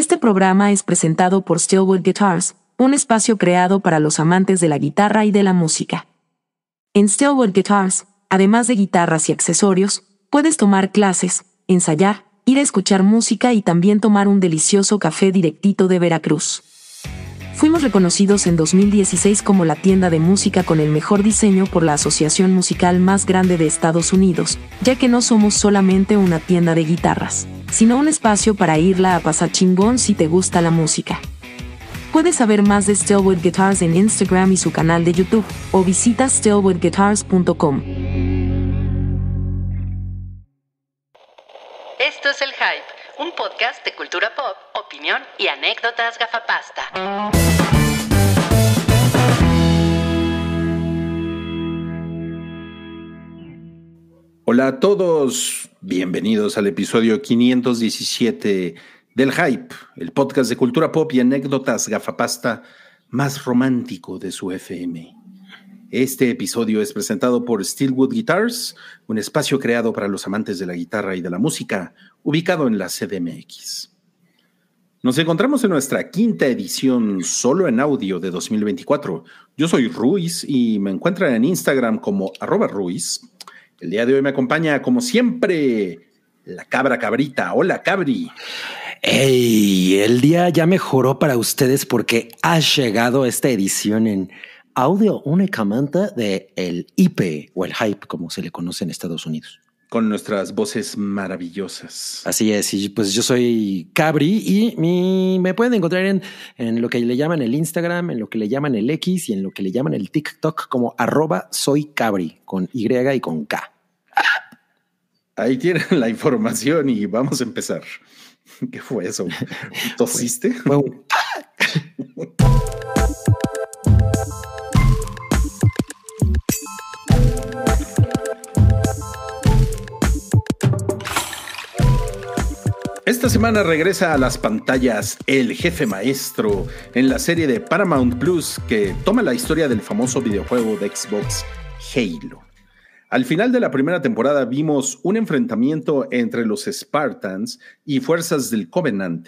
Este programa es presentado por Stillwood Guitars, un espacio creado para los amantes de la guitarra y de la música. En Stillwood Guitars, además de guitarras y accesorios, puedes tomar clases, ensayar, ir a escuchar música y también tomar un delicioso café directito de Veracruz. Fuimos reconocidos en 2016 como la tienda de música con el mejor diseño por la asociación musical más grande de Estados Unidos, ya que no somos solamente una tienda de guitarras, sino un espacio para irla a pasar chingón si te gusta la música. Puedes saber más de Stillwood Guitars en Instagram y su canal de YouTube, o visita stillwoodguitars.com. Esto es El Hype, un podcast de cultura pop opinión y anécdotas gafapasta. Hola a todos, bienvenidos al episodio 517 del Hype, el podcast de cultura pop y anécdotas gafapasta más romántico de su FM. Este episodio es presentado por Steelwood Guitars, un espacio creado para los amantes de la guitarra y de la música, ubicado en la CDMX. Nos encontramos en nuestra quinta edición solo en audio de 2024. Yo soy Ruiz y me encuentran en Instagram como arroba Ruiz. El día de hoy me acompaña, como siempre, la cabra cabrita. Hola, cabri. ¡Ey! El día ya mejoró para ustedes porque ha llegado esta edición en audio únicamente de el IP o el hype, como se le conoce en Estados Unidos con nuestras voces maravillosas. Así es, y pues yo soy Cabri y me pueden encontrar en, lo que le llaman el Instagram, en lo que le llaman el X y en lo que le llaman el TikTok como arroba soy Cabri con Y y con K. Ahí tienen la información y vamos a empezar. ¿Qué fue eso? ¿Tosiste? fue un... Esta semana regresa a las pantallas El Jefe Maestro en la serie de Paramount Plus que toma la historia del famoso videojuego de Xbox Halo. Al final de la primera temporada vimos un enfrentamiento entre los Spartans y fuerzas del Covenant,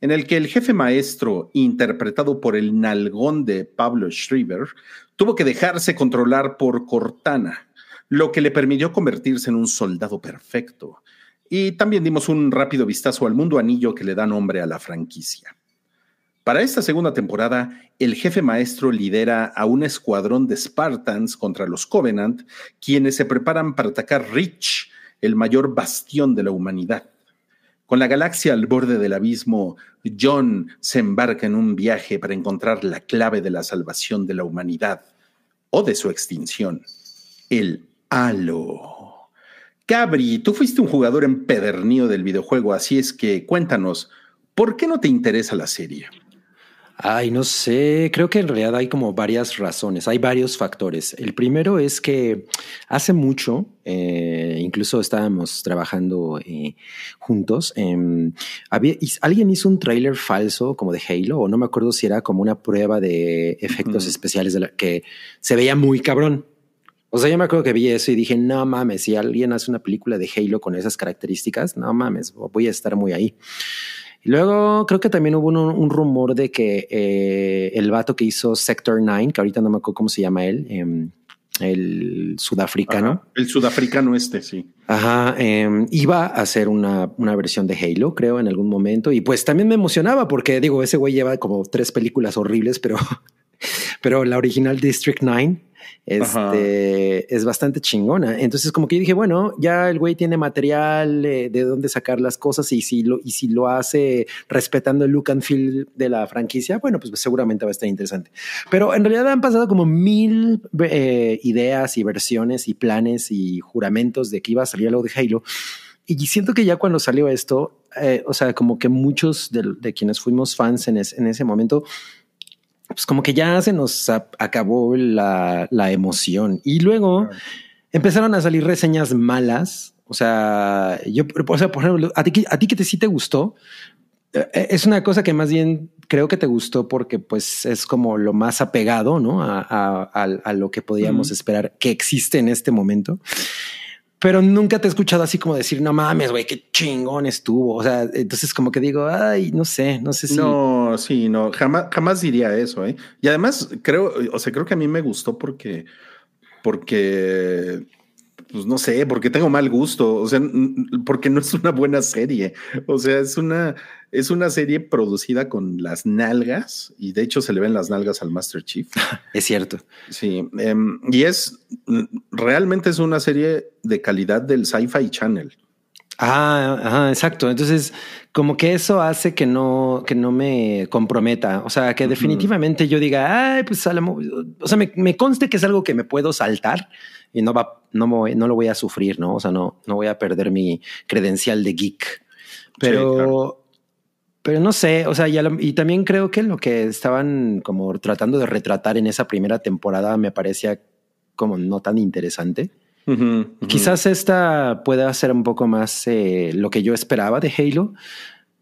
en el que el jefe maestro, interpretado por el nalgón de Pablo Schreiber, tuvo que dejarse controlar por Cortana, lo que le permitió convertirse en un soldado perfecto y también dimos un rápido vistazo al mundo anillo que le da nombre a la franquicia. Para esta segunda temporada, el jefe maestro lidera a un escuadrón de Spartans contra los Covenant, quienes se preparan para atacar Rich, el mayor bastión de la humanidad. Con la galaxia al borde del abismo, John se embarca en un viaje para encontrar la clave de la salvación de la humanidad o de su extinción, el halo. Gabri, tú fuiste un jugador empedernido del videojuego, así es que cuéntanos, ¿por qué no te interesa la serie? Ay, no sé, creo que en realidad hay como varias razones, hay varios factores. El primero es que hace mucho, eh, incluso estábamos trabajando eh, juntos, em, alguien hizo un tráiler falso como de Halo, o no me acuerdo si era como una prueba de efectos especiales de que se veía muy cabrón. O sea, yo me acuerdo que vi eso y dije, no mames, si alguien hace una película de Halo con esas características, no mames, voy a estar muy ahí. Y luego creo que también hubo un, rumor de que eh, el vato que hizo Sector 9, que ahorita no me acuerdo cómo se llama él, em, el sudafricano. el sudafricano este, sí. Ajá, em, iba a hacer una, una, versión de Halo, creo, en algún momento. Y pues también me emocionaba porque digo, ese güey lleva como tres películas horribles, pero, pero la original District 9 este, es bastante chingona. Entonces, como que dije, bueno, ya el güey tiene material eh, de dónde sacar las cosas y si, lo, y si lo hace respetando el look and feel de la franquicia, bueno, pues seguramente va a estar interesante. Pero en realidad han pasado como mil eh, ideas y versiones y planes y juramentos de que iba a salir algo de Halo. Y siento que ya cuando salió esto, eh, o sea, como que muchos de, quienes fuimos fans en, en ese momento, pues como que ya se nos acabó la, emoción. Y luego empezaron a salir reseñas malas. O sea, yo, o sea, por ejemplo, a ti, a ti que te, sí te gustó, eh, es una cosa que más bien creo que te gustó porque pues es como lo más apegado, ¿no? A, lo que podíamos esperar que existe en este momento pero nunca te he escuchado así como decir, no mames, güey, qué chingón estuvo. O sea, entonces como que digo, ay, no sé, no sé si. No, sí, no, jamás, jamás diría eso, ¿eh? Y además creo, o sea, creo que a mí me gustó porque, porque, pues no sé, porque tengo mal gusto, o sea, porque no es una buena serie. O sea, es una, es una serie producida con las nalgas y de hecho se le ven las nalgas al Master Chief. es cierto. Sí, em, y es, realmente es una serie de calidad del Sci-Fi Channel. Ah, ajá, exacto. Entonces, como que eso hace que no, que no me comprometa. O sea, que definitivamente yo diga, ay, pues o sea, me, conste que es algo que me puedo saltar y no va, no, lo voy a sufrir, ¿no? O sea, no, no voy a perder mi credencial de geek. Pero, pero no sé, o sea, y, y también creo que lo que estaban como tratando de retratar en esa primera temporada me parecía como no tan interesante. Quizás esta pueda ser un poco más eh, lo que yo esperaba de Halo,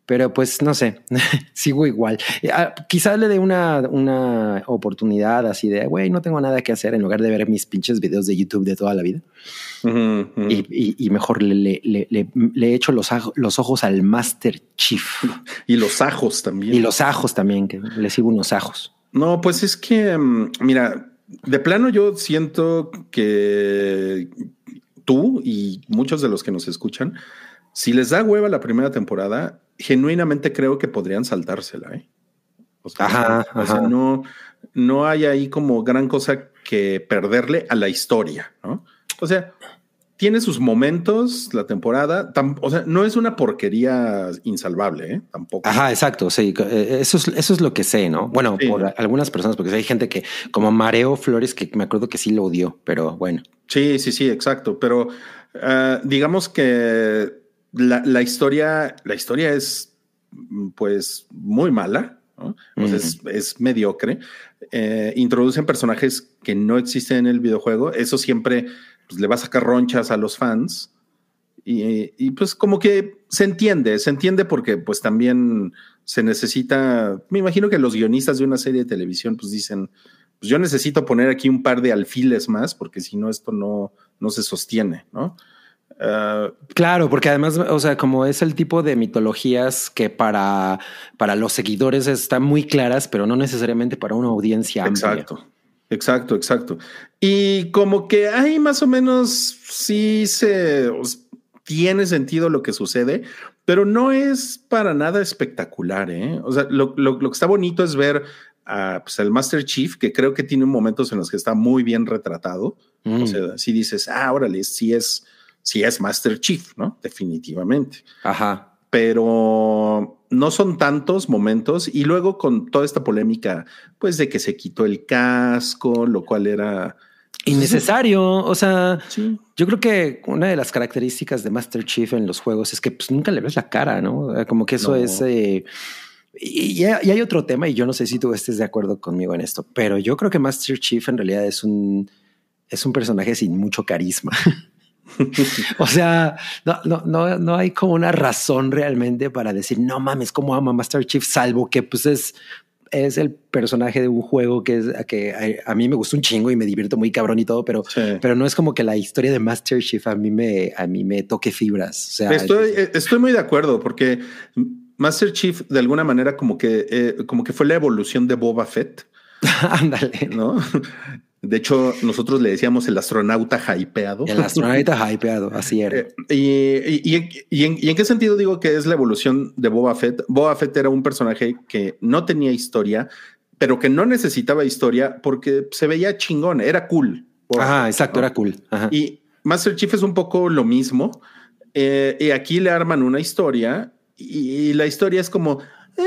pero pues no sé, sigo igual. Eh, ah, quizás le dé una, oportunidad así de, güey, no tengo nada que hacer en lugar de ver mis pinches videos de YouTube de toda la vida. Y, mejor le, echo los, ojos al Master Chief. Y los ajos también. Y los ajos también, que le sigo unos ajos. No, pues es que, mm, mira, de plano yo siento que tú y muchos de los que nos escuchan, si les da hueva la primera temporada, genuinamente creo que podrían saltársela. ¿eh? O sea, no, no hay ahí como gran cosa que perderle a la historia, ¿no? O sea, tiene sus momentos la temporada. o sea, no es una porquería insalvable, ¿eh? tampoco. Ajá, exacto. Sí, eh, eh, eso es, eso es lo que sé, ¿no? Bueno, por algunas personas, porque hay gente que, como Mareo Flores, que me acuerdo que sí lo odió, pero bueno. Sí, sí, sí, exacto. Pero eh, digamos que la, historia, la historia es pues muy mala. ¿no? es, mediocre. introducen personajes que no existen en el videojuego. Eso siempre pues, le va a sacar ronchas a los fans. Y, pues como que se entiende, se entiende porque pues también se necesita, me imagino que los guionistas de una serie de televisión pues dicen, pues yo necesito poner aquí un par de alfiles más porque si no esto no, no se sostiene, ¿no? Ah, claro, porque además, o sea, como es el tipo de mitologías que para, para los seguidores están muy claras, pero no necesariamente para una audiencia amplia. Exacto. Exacto, exacto. Y como que hay más o menos sí se tiene sentido lo que sucede, pero no es para nada espectacular. ¿eh? O sea, lo, que está bonito es ver a, pues, al Master Chief, que creo que tiene momentos en los que está muy bien retratado. O mm. sea, si dices, ah, órale, sí es, sí es Master Chief, ¿no? Definitivamente. Ajá. Pero no son tantos momentos y luego con toda esta polémica, pues de que se quitó el casco, lo cual era pues, innecesario. O sea, yo creo que una de las características de Master Chief en los juegos es que pues, nunca le ves la cara, ¿no? Como que eso es... Eh, y, y, hay otro tema y yo no sé si tú estés de acuerdo conmigo en esto, pero yo creo que Master Chief en realidad es un, es un personaje sin mucho carisma. o sea, no, no, no, no, hay como una razón realmente para decir, no mames, como ama Master Chief, salvo que pues es, es el personaje de un juego que, es, que eh, a, mí me gusta un chingo y me divierto muy cabrón y todo, pero, pero no es como que la historia de Master Chief a mí me, a mí me toque fibras. estoy, eh, estoy muy de acuerdo porque Master Chief de alguna manera como que, eh, como que fue la evolución de Boba Fett. Ándale. ¿No? De hecho, nosotros le decíamos el astronauta hypeado. El astronauta hypeado, así era. Eh, ¿Y, en, qué sentido digo que es la evolución de Boba Fett? Boba Fett era un personaje que no tenía historia, pero que no necesitaba historia porque se veía chingón, era cool. Ajá, exacto, era cool. Y Master Chief es un poco lo mismo. Eh, y aquí le arman una historia y la historia es como... Eh,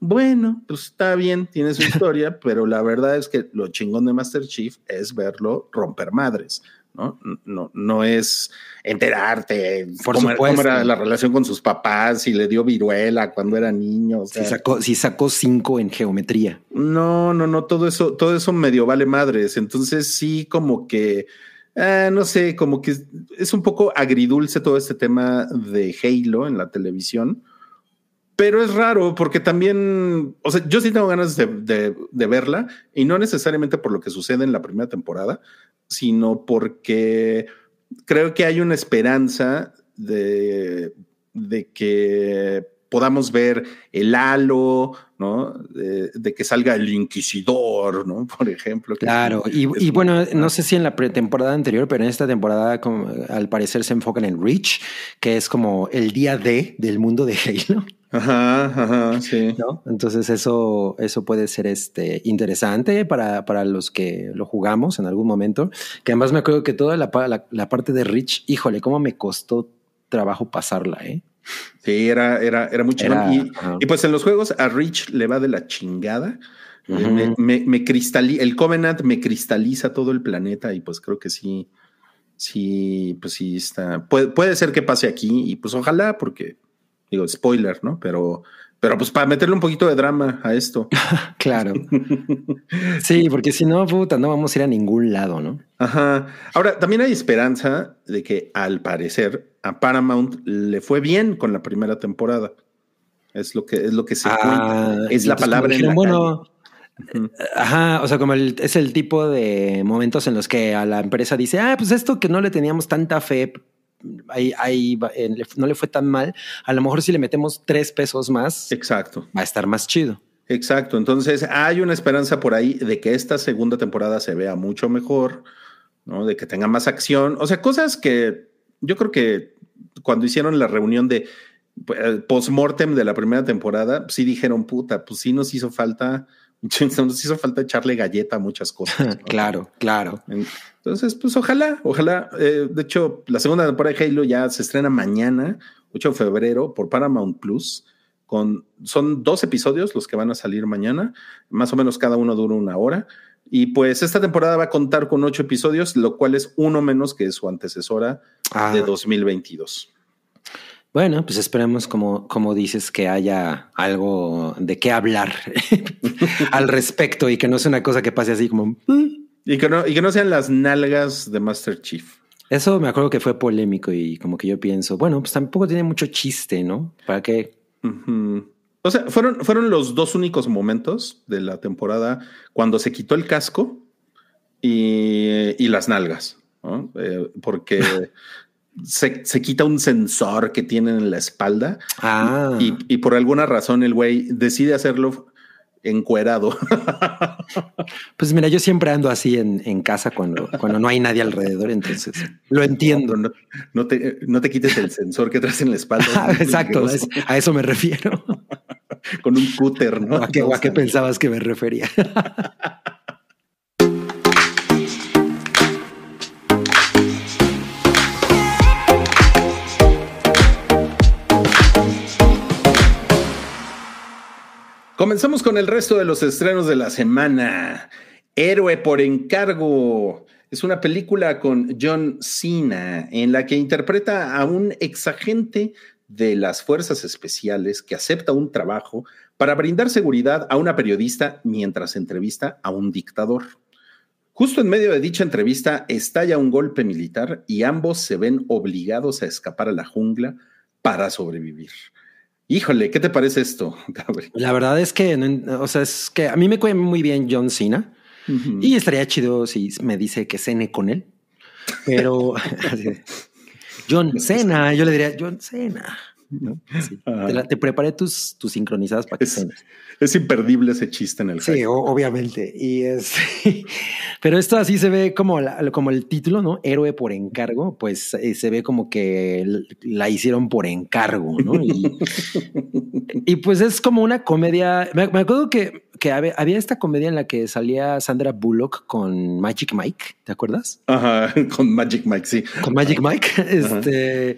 bueno, pues está bien, tiene su historia, pero la verdad es que lo chingón de Master Chief es verlo romper madres. ¿no? No, no es enterarte Por cómo, era la relación con sus papás, si le dio viruela cuando era niño. si, sacó, si sacó cinco en geometría. No, no, no, todo eso, todo eso medio vale madres. Entonces sí, como que, eh, no sé, como que es un poco agridulce todo este tema de Halo en la televisión pero es raro porque también, o sea, yo sí tengo ganas de, verla y no necesariamente por lo que sucede en la primera temporada, sino porque creo que hay una esperanza de, que podamos ver el halo, ¿no? De, que salga el Inquisidor, ¿no? Por ejemplo. Claro, y, bueno, no sé si en la pretemporada anterior, pero en esta temporada al parecer se enfocan en Reach, que es como el día D del mundo de Halo. Ajá, ajá, sí. Entonces eso, eso puede ser este, interesante para, para, los que lo jugamos en algún momento. Que además me acuerdo que toda la, la, parte de Rich, híjole, cómo me costó trabajo pasarla, ¿eh? Sí, era, era, era muy y, pues en los juegos a Rich le va de la chingada. Eh, me, me, me cristaliza, el Covenant me cristaliza todo el planeta y pues creo que sí, sí, pues sí está. puede ser que pase aquí y pues ojalá porque Digo, spoiler, ¿no? Pero, pero pues para meterle un poquito de drama a esto. claro. sí, porque si no, puta, no vamos a ir a ningún lado, ¿no? Ajá. Ahora, también hay esperanza de que al parecer a Paramount le fue bien con la primera temporada. Es lo que, es lo que se ah, cuenta. Es la palabra. En la bueno, Ajá, o sea, como es el tipo de momentos en los que a la empresa dice, ah, pues esto que no le teníamos tanta fe, ahí, eh, no le fue tan mal. A lo mejor si le metemos tres pesos más, exacto, va a estar más chido. Exacto. Entonces hay una esperanza por ahí de que esta segunda temporada se vea mucho mejor, ¿no? De que tenga más acción. O sea, cosas que yo creo que cuando hicieron la reunión de eh, post-mortem de la primera temporada, sí dijeron, puta, pues sí nos hizo falta Nos hizo falta echarle galleta a muchas cosas. claro, claro. Entonces, pues ojalá, ojalá. Eh, de hecho, la segunda temporada de Halo ya se estrena mañana, 8 de febrero, por Paramount Plus. Con, son dos episodios los que van a salir mañana, más o menos cada uno dura una hora. Y pues esta temporada va a contar con ocho episodios, lo cual es uno menos que su antecesora de 2022. Ah. Bueno, pues esperemos, como, como dices, que haya algo de qué hablar al respecto y que no sea una cosa que pase así como... Mm". Y que, no, y que no sean las nalgas de Master Chief. Eso me acuerdo que fue polémico y como que yo pienso, bueno, pues tampoco tiene mucho chiste, ¿no? ¿Para qué? O sea, fueron, fueron los dos únicos momentos de la temporada cuando se quitó el casco y, y las nalgas, ¿no? Eh, porque se, quita un sensor que tienen en la espalda ah. y, por alguna razón el güey decide hacerlo encuerado. Pues mira, yo siempre ando así en, casa cuando, cuando no hay nadie alrededor, entonces lo entiendo. No, no, te, quites el sensor que traes en la espalda. exacto, a eso me refiero. Con un cúter, ¿no? qué, ¿A qué pensabas que me refería? Comenzamos con el resto de los estrenos de la semana. Héroe por encargo. Es una película con John Cena en la que interpreta a un ex agente de las fuerzas especiales que acepta un trabajo para brindar seguridad a una periodista mientras entrevista a un dictador. Justo en medio de dicha entrevista estalla un golpe militar y ambos se ven obligados a escapar a la jungla para sobrevivir. Híjole, ¿qué te parece esto, La verdad es que, o sea, es que a mí me cae muy bien John Cena y estaría chido si me dice que cene con él. Pero John Cena, yo le diría John Cena. Te, preparé tus, tus sincronizadas para que es, es imperdible ese chiste en el Sí, obviamente. Y es, pero esto así se ve como, como el título, ¿no? Héroe por encargo, pues eh, se ve como que la hicieron por encargo, ¿no? Y, pues es como una comedia. Me, acuerdo que, había, esta comedia en la que salía Sandra Bullock con Magic Mike, ¿te acuerdas? Ajá, con Magic Mike, sí. Con Magic Mike, este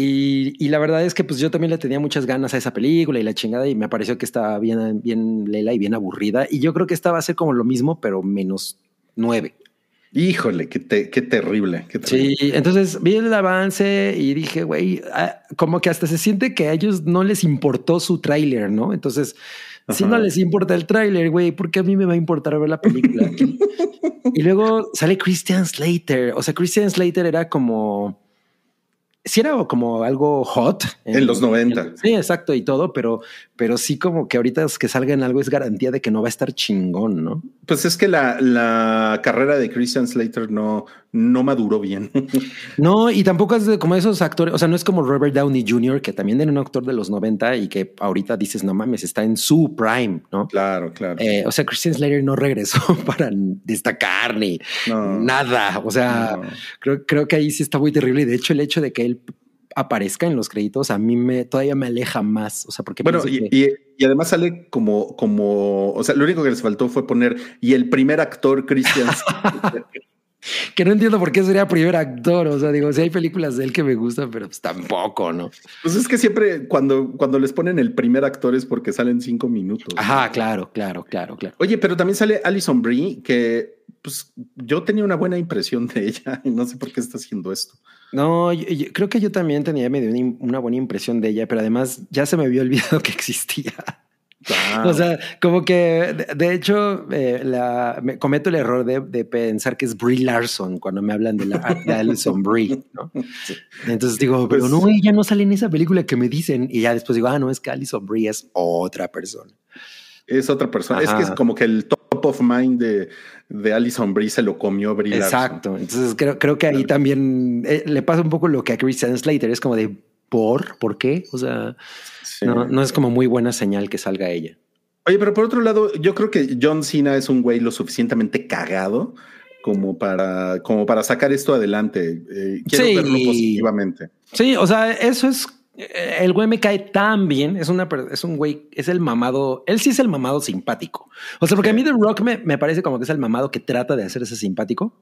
y, la verdad es que pues yo también le tenía muchas ganas a esa película y la chingada y me pareció que estaba bien, bien lela y bien aburrida. Y yo creo que esta va a ser como lo mismo, pero menos nueve. Híjole, qué, qué terrible, qué Sí, entonces vi el avance y dije, güey, ah, como que hasta se siente que a ellos no les importó su tráiler, ¿no? Entonces, si no les importa el tráiler, güey, ¿por qué a mí me va a importar ver la película? y luego sale Christian Slater. O sea, Christian Slater era como sí era como algo hot. En, los 90. sí, exacto, y todo, pero, pero sí como que ahorita es que salga en algo es garantía de que no va a estar chingón, ¿no? Pues es que la, carrera de Christian Slater no, no maduró bien. no, y tampoco es como esos actores, o sea, no es como Robert Downey Jr., que también era un actor de los 90 y que ahorita dices, no mames, está en su prime, ¿no? Claro, claro. Eh, o sea, Christian Slater no regresó para destacar ni nada. O sea, creo, creo que ahí sí está muy terrible. Y de hecho, el hecho de que él aparezca en los créditos, a mí me todavía me aleja más. O sea, porque. Bueno, y, además sale como, como. O sea, lo único que les faltó fue poner. Y el primer actor, Christian. Que no entiendo por qué sería primer actor. O sea, digo, si hay películas de él que me gustan, pero pues tampoco, ¿no? Pues es que siempre cuando, cuando les ponen el primer actor es porque salen cinco minutos. Ajá, claro, claro, claro, claro. Oye, pero también sale Alison Brie, que pues yo tenía una buena impresión de ella y no sé por qué está haciendo esto. No, creo que yo también tenía medio una buena impresión de ella, pero además ya se me había olvidado que existía. O sea, como que, de, hecho, eh, la, me cometo el error de, pensar que es Brie Larson cuando me hablan de, la, de Alison Brie, ¿no? Entonces digo, pero pues no, ella no sale en esa película que me dicen. Y ya después digo, ah, no, es que Alison Brie es otra persona. Es otra persona. Es que es como que el top of mind de, Alison Brie se lo comió Brie Exacto. Entonces creo, creo que ahí también eh, le pasa un poco lo que a Chris Slater es como de ¿por? ¿Por qué? O sea, no, es como muy buena señal que salga ella. Oye, pero por otro lado, yo creo que John Cena es un güey lo suficientemente cagado como para, como para sacar esto adelante. Eh, quiero sí. verlo positivamente. Sí, o sea, eso es. Eh, el güey me cae tan bien. Es una es un güey, es el mamado. Él sí es el mamado simpático. O sea, porque a mí The Rock me, me parece como que es el mamado que trata de hacerse simpático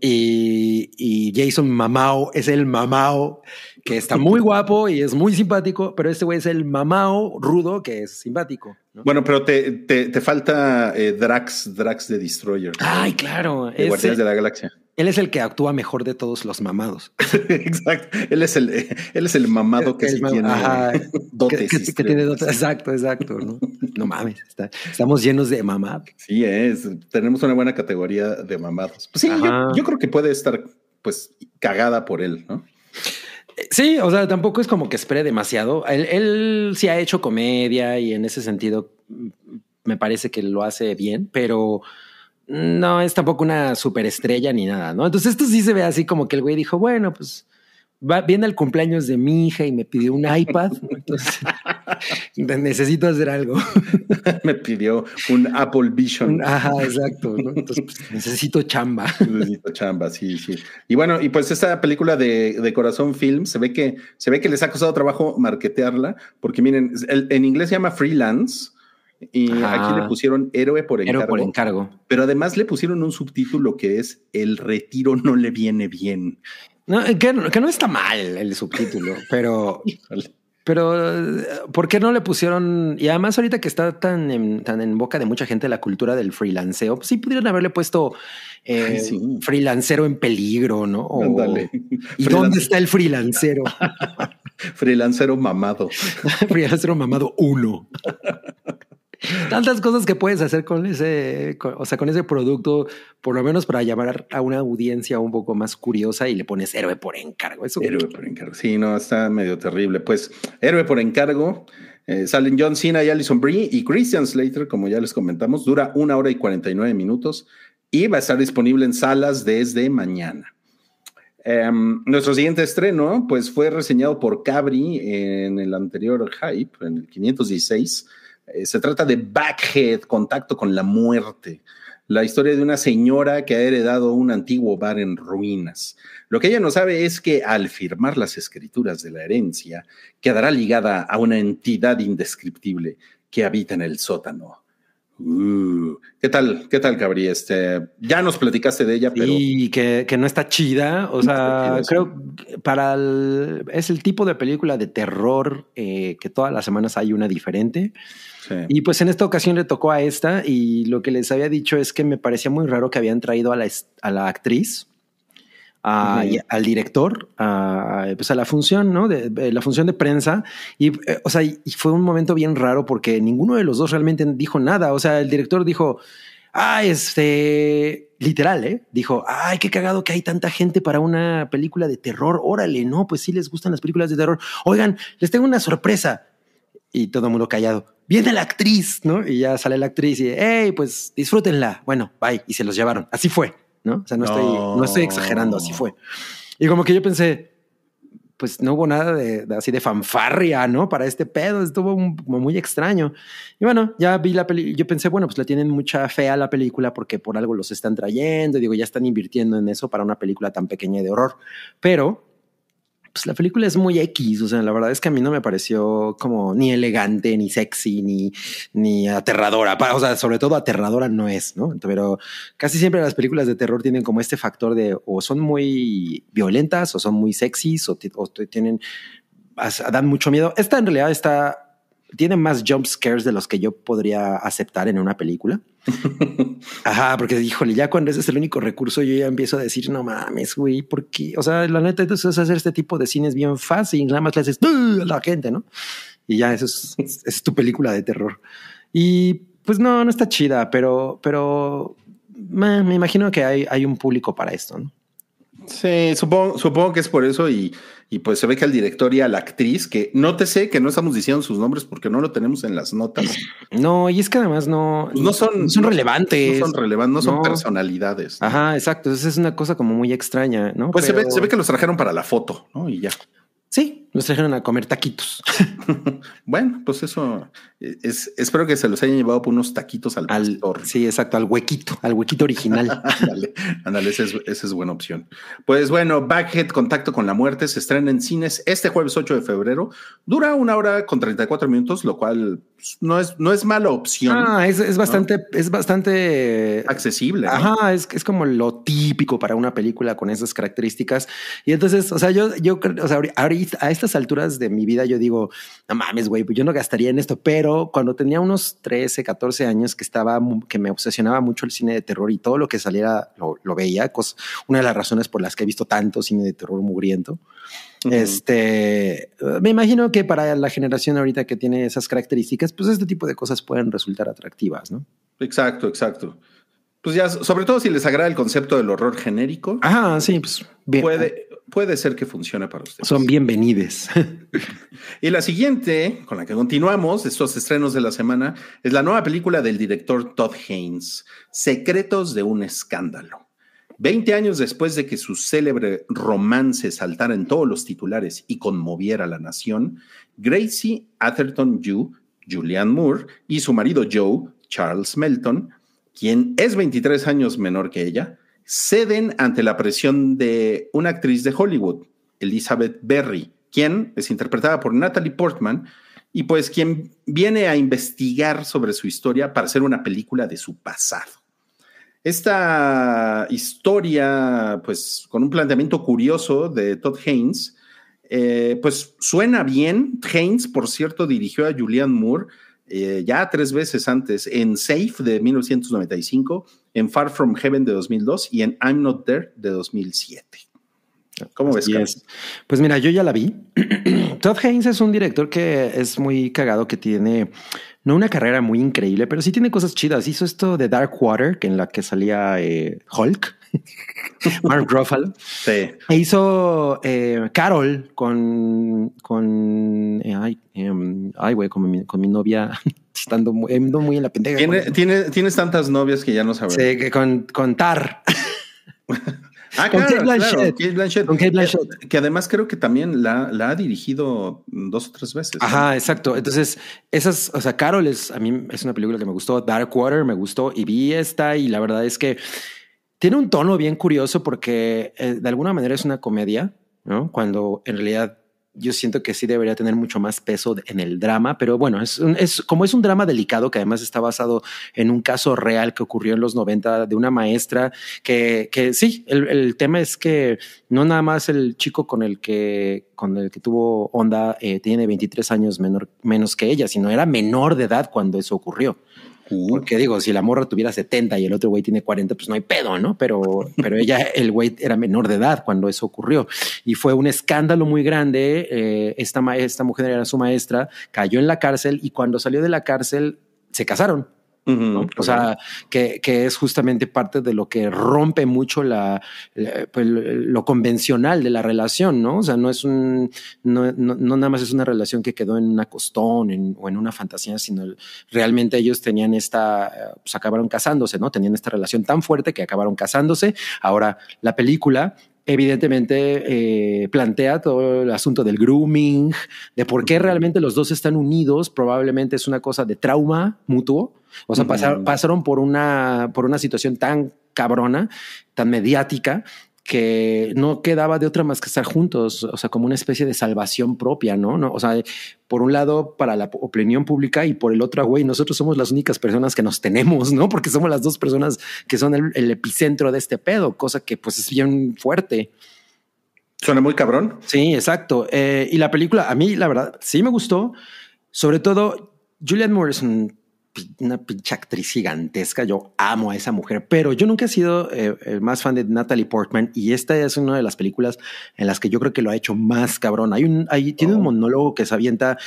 y, Jason Mamao es el Mamao que está muy guapo y es muy simpático, pero este güey es el Mamao rudo que es simpático. Bueno, pero te, falta eh, Drax, Drax de Destroyer. Ay, claro. de la Galaxia. Él es el que actúa mejor de todos los mamados. exacto. Él es el, él es el mamado que sí tiene dotes. Exacto, exacto. No, mames. estamos llenos de mamados. Sí, es. Tenemos una buena categoría de mamados. Pues sí, yo, creo que puede estar pues cagada por él, ¿no? Eh, sí, o sea, tampoco es como que espere demasiado. Él, él sí ha hecho comedia y en ese sentido mm, me parece que lo hace bien, pero no es tampoco una superestrella ni nada, ¿no? Entonces esto sí se ve así como que el güey dijo, bueno, pues va, viene el cumpleaños de mi hija y me pidió un iPad, entonces necesito hacer algo. me pidió un Apple Vision. ajá, exacto, Entonces pues, necesito chamba. necesito chamba, sí, sí. Y bueno, y pues esta película de, de, Corazón Film, se ve, que, se ve que les ha costado trabajo marketearla, porque miren, en inglés se llama Freelance y aquí le pusieron héroe por encargo. Pero además le pusieron un subtítulo que es El retiro no le viene bien. No, eh, que, no está mal el subtítulo, pero. Pero, eh, ¿por qué no le pusieron? Y además, ahorita que está tan en, tan en boca de mucha gente la cultura del freelanceo, pues sí pudieron haberle puesto eh, freelancero en peligro, ¿no? O, ¿Y dónde está el freelancero? freelancero mamado. freelancero mamado uno tantas cosas que puedes hacer con ese, o sea, con ese producto, por lo menos para llamar a una audiencia un poco más curiosa y le pones héroe por encargo. Eso héroe por encargo. Sí, no, está medio terrible. Pues héroe por encargo. Eh, salen John Cena y Allison Brie y Christian Slater, como ya les comentamos, dura una hora y 49 minutos y va a estar disponible en salas desde mañana. Em, nuestro siguiente estreno, pues fue reseñado por Cabri en el anterior hype, en el 516 eh, se trata de Backhead, contacto con la muerte. La historia de una señora que ha heredado un antiguo bar en ruinas. Lo que ella no sabe es que al firmar las escrituras de la herencia, quedará ligada a una entidad indescriptible que habita en el sótano. Uh, ¿Qué tal, qué tal, Cabri? Este, ya nos platicaste de ella, pero. Y que, que no está chida. O sea, creo que para es el tipo de película de terror eh, que todas las semanas hay una diferente. Y pues en esta ocasión le tocó a esta y lo que les había dicho es que me parecía muy raro que habían traído a la, a la actriz, al director, a, pues a la función, ¿no? De, la función de prensa. Y, eh, o sea, fue un momento bien raro porque ninguno de los dos realmente dijo nada. O sea, el director dijo, ah, este, literal, ¿eh? Dijo, ay, qué cagado que hay tanta gente para una película de terror. Órale, no, pues sí les gustan las películas de terror. Oigan, les tengo una sorpresa. Y todo el mundo callado viene la actriz, ¿no? Y ya sale la actriz y, hey, pues disfrútenla. Bueno, bye. Y se los llevaron. Así fue, ¿no? O sea, no, Estoy, exagerando, así fue. Y como que yo pensé, pues no hubo nada de, así de fanfarria, ¿no? Para este pedo, estuvo muy extraño. Y bueno, ya vi la película, yo pensé, bueno, pues le tienen mucha fe a la película porque por algo los están trayendo, digo, ya están invirtiendo en eso para una película tan pequeña de horror. Pero pues la película es muy X, o sea, la verdad es que a mí no me pareció como ni elegante, ni sexy, ni, ni aterradora, o sea, sobre todo aterradora no es, ¿no? Pero casi siempre las películas de terror tienen como este factor de o son muy violentas o son muy sexys o, o tienen, dan mucho miedo. Esta en realidad está tiene más jump scares de los que yo podría aceptar en una película. Ajá, porque híjole, ya cuando ese es el único recurso, yo ya empiezo a decir, no mames, güey, porque, o sea, la neta, entonces hacer este tipo de cine es bien fácil, nada más le haces a la gente, ¿no? Y ya eso es, tu película de terror. Y pues no, no está chida, pero, pero me imagino que hay, hay un público para esto, ¿no? Sí, supongo, supongo que es por eso y y pues se ve que al director y a la actriz, que no te sé que no estamos diciendo sus nombres porque no lo tenemos en las notas. No, y es que además no, pues no, son, son relevantes. No son relevantes, no son personalidades. Ajá, exacto. Esa es una cosa como muy extraña, ¿no? Pues se, ve, se ve que los trajeron para la foto, ¿no? Y ya. Sí, nos trajeron a comer taquitos. bueno, pues eso. Eh, es, espero que se los hayan llevado por unos taquitos al, al Sí, exacto, al huequito, al huequito original. ándale, ándale, esa es, buena opción. Pues bueno, Backhead Contacto con la Muerte se estrena en cines este jueves 8 de febrero. Dura una hora con 34 minutos, lo cual pues, no es, no es mala opción. Ah, es, bastante, es bastante accesible. Ajá, es, como lo típico para una película con esas características. Y entonces, o sea, yo, yo, o sea, ahorita, a este estas alturas de mi vida yo digo, no mames, güey, pues yo no gastaría en esto, pero cuando tenía unos 13, 14 años que estaba, que me obsesionaba mucho el cine de terror y todo lo que saliera lo, veía, una de las razones por las que he visto tanto cine de terror mugriento. Este, me imagino que para la generación ahorita que tiene esas características, pues este tipo de cosas pueden resultar atractivas, ¿no? Exacto, exacto. Pues ya, sobre todo si les agrada el concepto del horror genérico. Ah, sí, pues bien. Puede, puede ser que funcione para ustedes. Son bienvenides. y la siguiente, con la que continuamos, estos estrenos de la semana, es la nueva película del director Todd Haynes, Secretos de un escándalo. Veinte años después de que su célebre romance saltara en todos los titulares y conmoviera a la nación, Gracie Atherton Yu, Julianne Moore, y su marido Joe, Charles Melton, quien es 23 años menor que ella, ceden ante la presión de una actriz de Hollywood, Elizabeth Berry, quien es interpretada por Natalie Portman y pues quien viene a investigar sobre su historia para hacer una película de su pasado. Esta historia, pues con un planteamiento curioso de Todd Haynes, eh, pues suena bien. Haynes, por cierto, dirigió a Julianne Moore, eh, ya tres veces antes, en Safe de 1995, en Far From Heaven de 2002 y en I'm Not There de 2007. ¿Cómo ves? Pues mira, yo ya la vi. Todd Haynes es un director que es muy cagado, que tiene no una carrera muy increíble, pero sí tiene cosas chidas. Hizo esto de Dark Water, que en la que salía eh, Hulk. Mark Ruffalo. Sí. E hizo eh, Carol con. con eh, em, ay, güey, con, mi, novia. Estando muy, eh, muy en la pendeja. ¿Tiene, tienes tantas novias que ya no sabes. Sí, que con, con Tar. Ah, con Blanchett. Que, además creo que también la, la, ha dirigido dos o tres veces. Ajá, exacto. Entonces, esas, o sea, Carol es, a mí es una película que me gustó, Dark Water me gustó y vi esta y la verdad es que tiene un tono bien curioso porque eh, de alguna manera es una comedia, ¿no? Cuando en realidad yo siento que sí debería tener mucho más peso en el drama, pero bueno, es, es, como es un drama delicado que además está basado en un caso real que ocurrió en los 90 de una maestra que, que sí, el, tema es que no nada más el chico con el que, con el que tuvo onda eh, tiene 23 años menor, menos que ella, sino era menor de edad cuando eso ocurrió. Porque digo, si la morra tuviera 70 y el otro güey tiene 40, pues no hay pedo, ¿no? Pero, pero ella, el güey era menor de edad cuando eso ocurrió. Y fue un escándalo muy grande. Eh, esta, esta mujer era su maestra, cayó en la cárcel y cuando salió de la cárcel se casaron. O sea, que, que, es justamente parte de lo que rompe mucho la, pues, lo convencional de la relación, ¿no? O sea, no es un, no, no, nada más es una relación que quedó en una costón en, o en una fantasía, sino realmente ellos tenían esta, eh, pues acabaron casándose, ¿no? Tenían esta relación tan fuerte que acabaron casándose. Ahora, la película evidentemente eh, plantea todo el asunto del grooming, de por qué realmente los dos están unidos, probablemente es una cosa de trauma mutuo, o sea, pasaron, pasaron por, una, por una situación tan cabrona, tan mediática, que no quedaba de otra más que estar juntos, o sea, como una especie de salvación propia, ¿no? O sea, por un lado para la opinión pública y por el otro, güey, nosotros somos las únicas personas que nos tenemos, ¿no? Porque somos las dos personas que son el, epicentro de este pedo, cosa que pues es bien fuerte. Suena muy cabrón. Sí, exacto. Eh, y la película, a mí, la verdad, sí me gustó. Sobre todo, Julian Morrison una pinche actriz gigantesca. Yo amo a esa mujer, pero yo nunca he sido eh, el más fan de Natalie Portman y esta es una de las películas en las que yo creo que lo ha hecho más cabrón. Hay un, hay, tiene un oh. monólogo que se avienta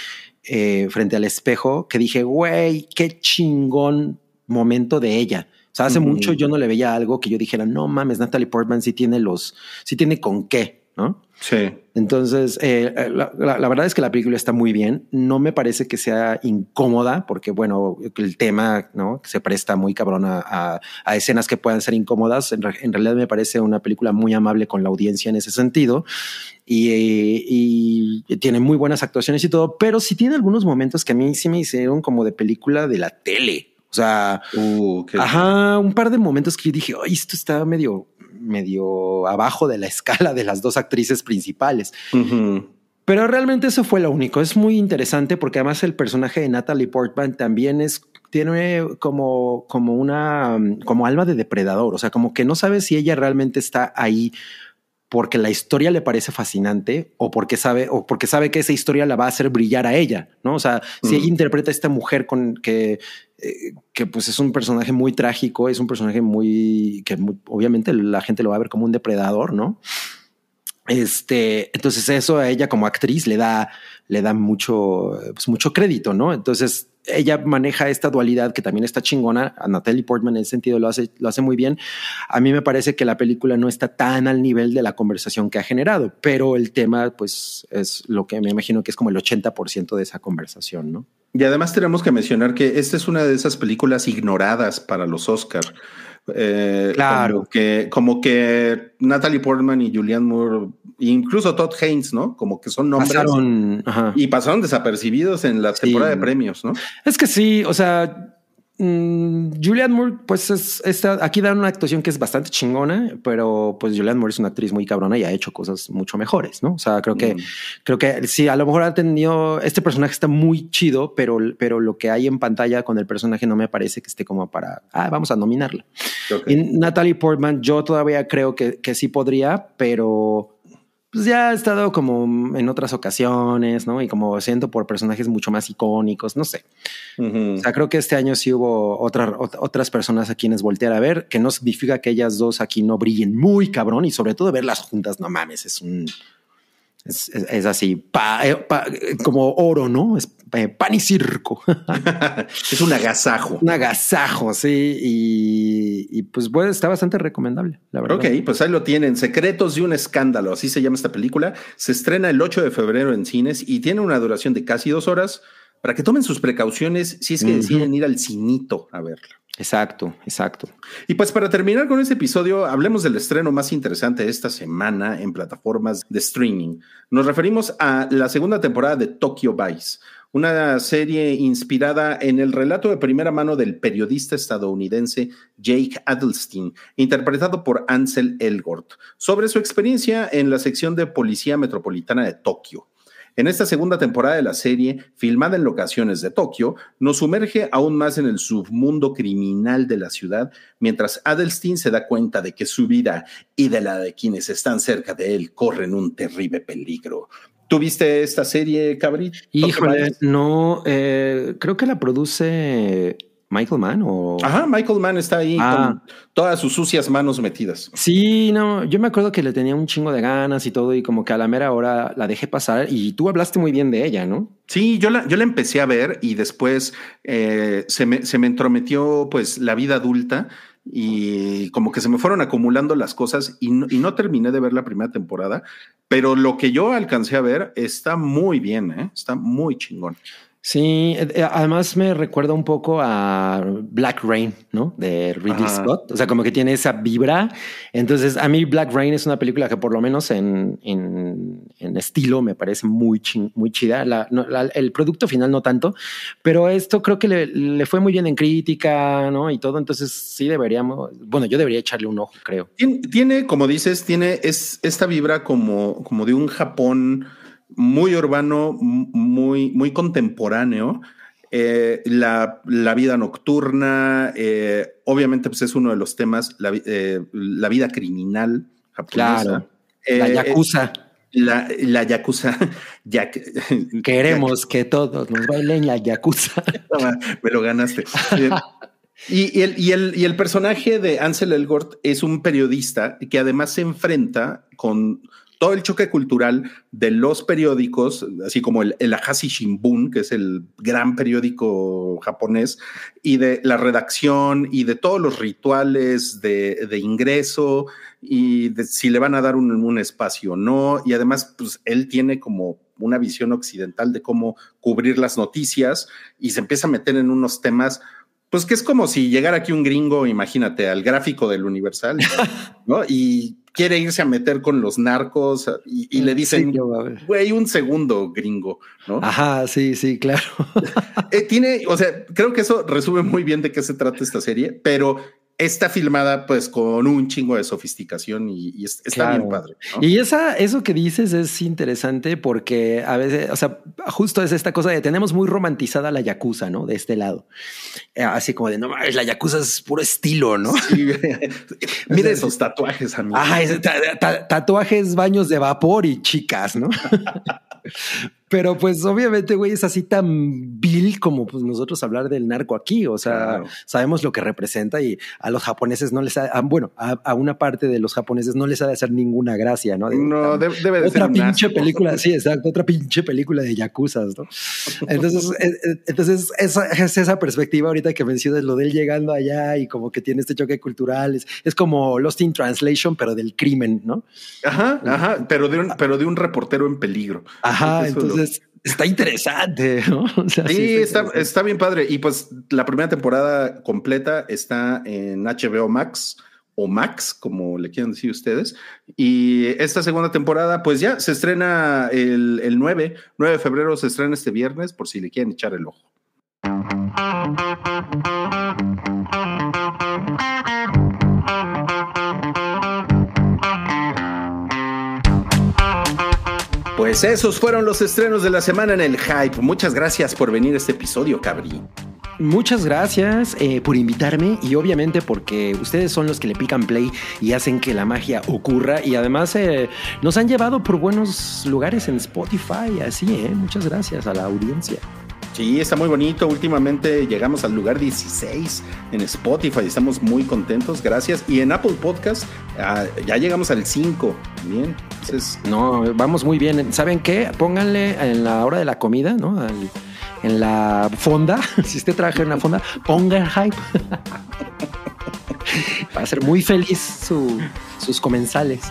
eh, frente al espejo que dije, güey, qué chingón momento de ella. O sea, hace mucho yo no le veía algo que yo dijera, no mames, Natalie Portman sí tiene los, sí tiene con qué ¿no? Sí. Entonces, eh, eh, la, verdad es que la película está muy bien. No me parece que sea incómoda, porque, bueno, el tema ¿no? se presta muy cabrón a, escenas que puedan ser incómodas. En, realidad me parece una película muy amable con la audiencia en ese sentido. Y, tiene muy buenas actuaciones y todo, pero sí tiene algunos momentos que a mí sí me hicieron como de película de la tele. O sea, uh, ajá, un par de momentos que yo dije, esto está medio medio abajo de la escala de las dos actrices principales. Pero realmente eso fue lo único. Es muy interesante porque además el personaje de Natalie Portman también es tiene como como una como alma de depredador, o sea, como que no sabe si ella realmente está ahí porque la historia le parece fascinante o porque sabe o porque sabe que esa historia la va a hacer brillar a ella, ¿no? O sea, si ella interpreta a esta mujer con que eh, que pues es un personaje muy trágico, es un personaje muy, que obviamente la gente lo va a ver como un depredador, ¿no? Este, entonces eso a ella como actriz le da, le da mucho, pues mucho crédito, ¿no? Entonces ella maneja esta dualidad que también está chingona. A Natalie Portman en ese sentido lo hace, muy bien. A mí me parece que la película no está tan al nivel de la conversación que ha generado, pero el tema, pues, es lo que me imagino que es como el 80% de esa conversación, Y además tenemos que mencionar que esta es una de esas películas ignoradas para los Oscars eh, claro. que, como que Natalie Portman y Julianne Moore, incluso Todd Haynes, ¿no? Como que son nombres. y pasaron desapercibidos en la temporada de premios, ¿no? Es que sí, o sea, Julian mm, Julianne Moore, pues es, está, aquí da una actuación que es bastante chingona, pero pues Julianne Moore es una actriz muy cabrona y ha hecho cosas mucho mejores, ¿no? O sea, creo que, mm. creo que sí, a lo mejor ha tenido, este personaje está muy chido, pero, pero lo que hay en pantalla con el personaje no me parece que esté como para, ah, vamos a nominarla. Y Natalie Portman, yo todavía creo que sí podría, pero pues ya ha estado como en otras ocasiones, ¿no? Y como siento por personajes mucho más icónicos, no sé. O sea, creo que este año sí hubo otra, otras personas a quienes voltear a ver, que no significa que ellas dos aquí no brillen muy cabrón y sobre todo verlas juntas, no mames, es un... Es, así, pa, eh, pa, como oro, ¿no? Es eh, pan y circo. es un agasajo. Un agasajo, sí. Y, pues bueno, está bastante recomendable, la verdad. Ok, pues ahí lo tienen. Secretos de un escándalo, así se llama esta película. Se estrena el 8 de febrero en cines y tiene una duración de casi dos horas para que tomen sus precauciones si es que deciden ir al cinito a verla. Exacto, exacto. Y pues para terminar con este episodio, hablemos del estreno más interesante de esta semana en plataformas de streaming. Nos referimos a la segunda temporada de Tokyo Vice, una serie inspirada en el relato de primera mano del periodista estadounidense Jake Adelstein, interpretado por Ansel Elgort, sobre su experiencia en la sección de Policía Metropolitana de Tokio. En esta segunda temporada de la serie, filmada en locaciones de Tokio, nos sumerge aún más en el submundo criminal de la ciudad, mientras Adelstein se da cuenta de que su vida y de la de quienes están cerca de él corren un terrible peligro. ¿Tuviste esta serie, Cabri? Híjole, no, eh, creo que la produce Michael Mann o. Ajá, Michael Mann está ahí con ah. todas sus sucias manos metidas. Sí, no, yo me acuerdo que le tenía un chingo de ganas y todo, y como que a la mera hora la dejé pasar y tú hablaste muy bien de ella, ¿no? Sí, yo la, yo la empecé a ver y después eh, se, me, se me entrometió pues la vida adulta y como que se me fueron acumulando las cosas y no, terminé de ver la primera temporada, pero lo que yo alcancé a ver está muy bien, ¿eh? está muy chingón. Sí, eh, eh, además me recuerda un poco a Black Rain, ¿no? De Ridley Scott. O sea, como que tiene esa vibra. Entonces, a mí Black Rain es una película que por lo menos en, en, estilo me parece muy, ching, muy chida. el producto final no tanto, pero esto creo que le, le, fue muy bien en crítica, ¿no? Y todo. Entonces, sí deberíamos, bueno, yo debería echarle un ojo, creo. Tiene, como dices, tiene es, esta vibra como, como de un Japón muy urbano, muy, muy contemporáneo. Eh, la, vida nocturna, eh, obviamente, pues es uno de los temas, la, eh, vida criminal japonesa. Claro, la yakuza. La, la, yakuza. Queremos que todos nos bailen la yakuza. Me lo ganaste. y, el, y, el, personaje de Ansel Elgort es un periodista que además se enfrenta con todo el choque cultural de los periódicos, así como el, el Shimbun, que es el gran periódico japonés, y de la redacción y de todos los rituales de, de ingreso y de si le van a dar un, un espacio o no. Y además, pues él tiene como una visión occidental de cómo cubrir las noticias y se empieza a meter en unos temas pues que es como si llegara aquí un gringo, imagínate, al gráfico del Universal, ¿no? Y quiere irse a meter con los narcos y, le dicen, güey, un segundo gringo, ¿no? Ajá, sí, sí, claro. Eh, tiene, o sea, creo que eso resume muy bien de qué se trata esta serie, pero está filmada pues con un chingo de sofisticación y, está bien padre. Y esa, eso que dices es interesante porque a veces, o sea, justo es esta cosa de tenemos muy romantizada la yakuza, ¿no? De este lado. Eh, así como de, no, la yakuza es puro estilo, ¿no? Sí. esos tatuajes, amigo. Ah, tatuajes, baños de vapor y chicas, ¿no? Pero pues obviamente, güey, es así tan vil como pues nosotros hablar del narco aquí. O sea, sabemos lo que representa y a los japoneses no les ha, bueno, a, una parte de los japoneses no les ha de hacer ninguna gracia, ¿no? no, debe de otra pinche película, sí, exacto, otra pinche película de yakuzas, ¿no? Entonces, eh, eh, entonces esa, es esa perspectiva ahorita que mencionas lo de él llegando allá y como que tiene este choque cultural, es, como Lost in Translation, pero del crimen, ¿no? Ajá, ajá, pero de ah. pero de un reportero en peligro. Ajá, entonces está interesante, sí, está, está, bien padre. Y pues la primera temporada completa está en HBO Max o Max, como le quieran decir ustedes. Y esta segunda temporada, pues ya se estrena el, el 9, 9 de febrero se estrena este viernes, por si le quieren echar el ojo. Pues esos fueron los estrenos de la semana en el Hype. Muchas gracias por venir a este episodio, Cabri. Muchas gracias eh, por invitarme y obviamente porque ustedes son los que le pican play y hacen que la magia ocurra y además eh, nos han llevado por buenos lugares en Spotify, así, eh. muchas gracias a la audiencia. Sí, está muy bonito. Últimamente llegamos al lugar 16 en Spotify. Estamos muy contentos, gracias. Y en Apple Podcast ah, ya llegamos al 5 Bien. No, vamos muy bien. ¿Saben qué? Pónganle en la hora de la comida, ¿no? en la fonda, si usted trabaja en la fonda, pongan hype. Va a ser muy feliz su, sus comensales.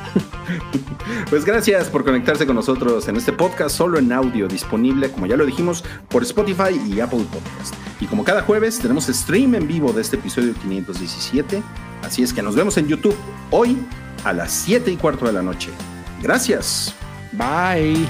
Pues gracias por conectarse con nosotros en este podcast solo en audio, disponible, como ya lo dijimos, por Spotify y Apple Podcast. Y como cada jueves, tenemos stream en vivo de este episodio 517. Así es que nos vemos en YouTube hoy a las 7 y cuarto de la noche. Gracias. Bye.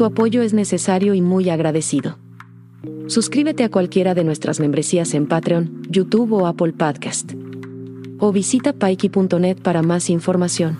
Tu apoyo es necesario y muy agradecido. Suscríbete a cualquiera de nuestras membresías en Patreon, YouTube o Apple Podcast. O visita paiki.net para más información.